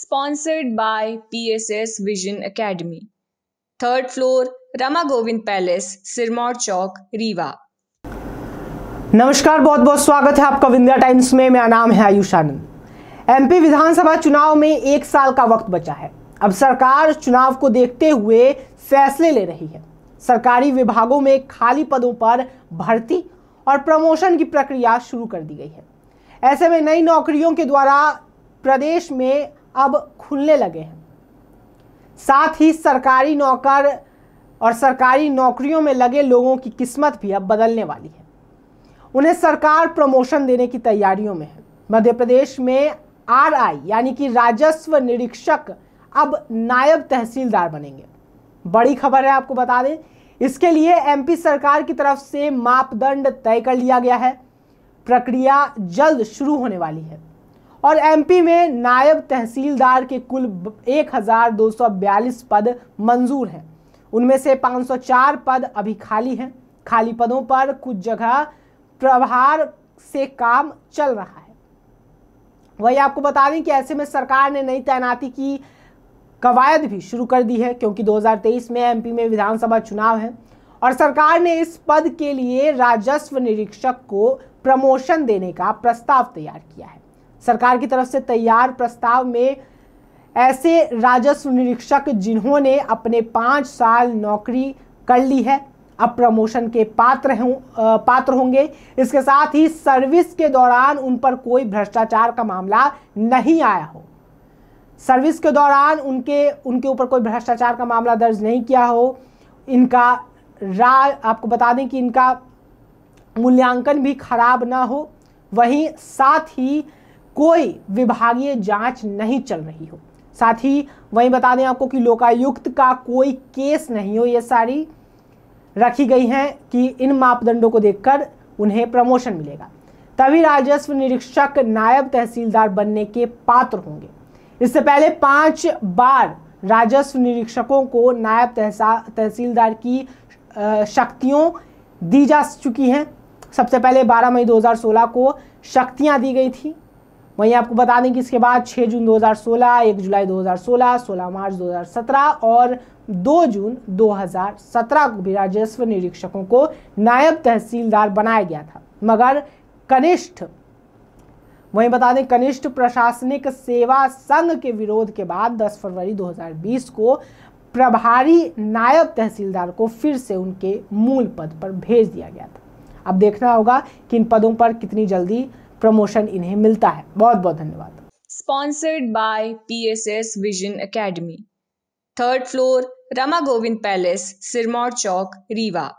sponsored by PSS Vision Academy. Third floor Rama Govind Palace Sirmaur Chowk Rewa नमस्कार बहुत बहुत स्वागत है आपका विंध्या टाइम्स में मेरा नाम है आयुष आनंद एमपी विधानसभा चुनाव में एक साल का वक्त बचा है अब सरकार चुनाव को देखते हुए फैसले ले रही है सरकारी विभागों में खाली पदों पर भर्ती और प्रमोशन की प्रक्रिया शुरू कर दी गई है ऐसे में नई नौकरियों के द्वारा प्रदेश में अब खुलने लगे हैं साथ ही सरकारी नौकर और सरकारी नौकरियों में लगे लोगों की किस्मत भी अब बदलने वाली है उन्हें सरकार प्रमोशन देने की तैयारियों में है मध्य प्रदेश में आरआई यानी कि राजस्व निरीक्षक अब नायब तहसीलदार बनेंगे बड़ी खबर है आपको बता दें इसके लिए एमपी सरकार की तरफ से मापदंड तय कर लिया गया है प्रक्रिया जल्द शुरू होने वाली है और एमपी में नायब तहसीलदार के कुल 1242 पद मंजूर हैं उनमें से 504 पद अभी खाली हैं खाली पदों पर कुछ जगह प्रभार से काम चल रहा है वही आपको बता दें कि ऐसे में सरकार ने नई तैनाती की कवायद भी शुरू कर दी है क्योंकि 2023 में एमपी में विधानसभा चुनाव है और सरकार ने इस पद के लिए राजस्व निरीक्षक को प्रमोशन देने का प्रस्ताव तैयार किया है सरकार की तरफ से तैयार प्रस्ताव में ऐसे राजस्व निरीक्षक जिन्होंने अपने पाँच साल नौकरी कर ली है अब प्रमोशन के पात्र हों पात्र होंगे इसके साथ ही सर्विस के दौरान उन पर कोई भ्रष्टाचार का मामला नहीं आया हो सर्विस के दौरान उनके उनके ऊपर कोई भ्रष्टाचार का मामला दर्ज नहीं किया हो इनका रा आपको बता दें कि इनका मूल्यांकन भी खराब ना हो वहीं साथ ही कोई विभागीय जांच नहीं चल रही हो साथ ही वहीं बता दें आपको कि लोकायुक्त का कोई केस नहीं हो ये सारी रखी गई हैं कि इन मापदंडों को देखकर उन्हें प्रमोशन मिलेगा तभी राजस्व निरीक्षक नायब तहसीलदार बनने के पात्र होंगे इससे पहले पांच बार राजस्व निरीक्षकों को नायब तहसीलदार की शक्तियों दी जा चुकी हैं सबसे पहले 12 मई 2016 को शक्तियां दी गई थी वहीं आपको बता दें कि इसके बाद 6 जून 2016, 1 जुलाई 2016, 16 मार्च 2017 और 2 जून 2017 को भी राजस्व निरीक्षकों को नायब तहसीलदार बनाया गया था मगर कनिष्ठ वहीं बता दें कनिष्ठ प्रशासनिक सेवा संघ के विरोध के बाद 10 फरवरी 2020 को प्रभारी नायब तहसीलदार को फिर से उनके मूल पद पर भेज दिया गया था अब देखना होगा कि इन पदों पर कितनी जल्दी प्रमोशन इन्हें मिलता है बहुत बहुत धन्यवाद sponsored by P S S Vision Academy third floor Rama Govind Palace Sirmaur Chowk Rewa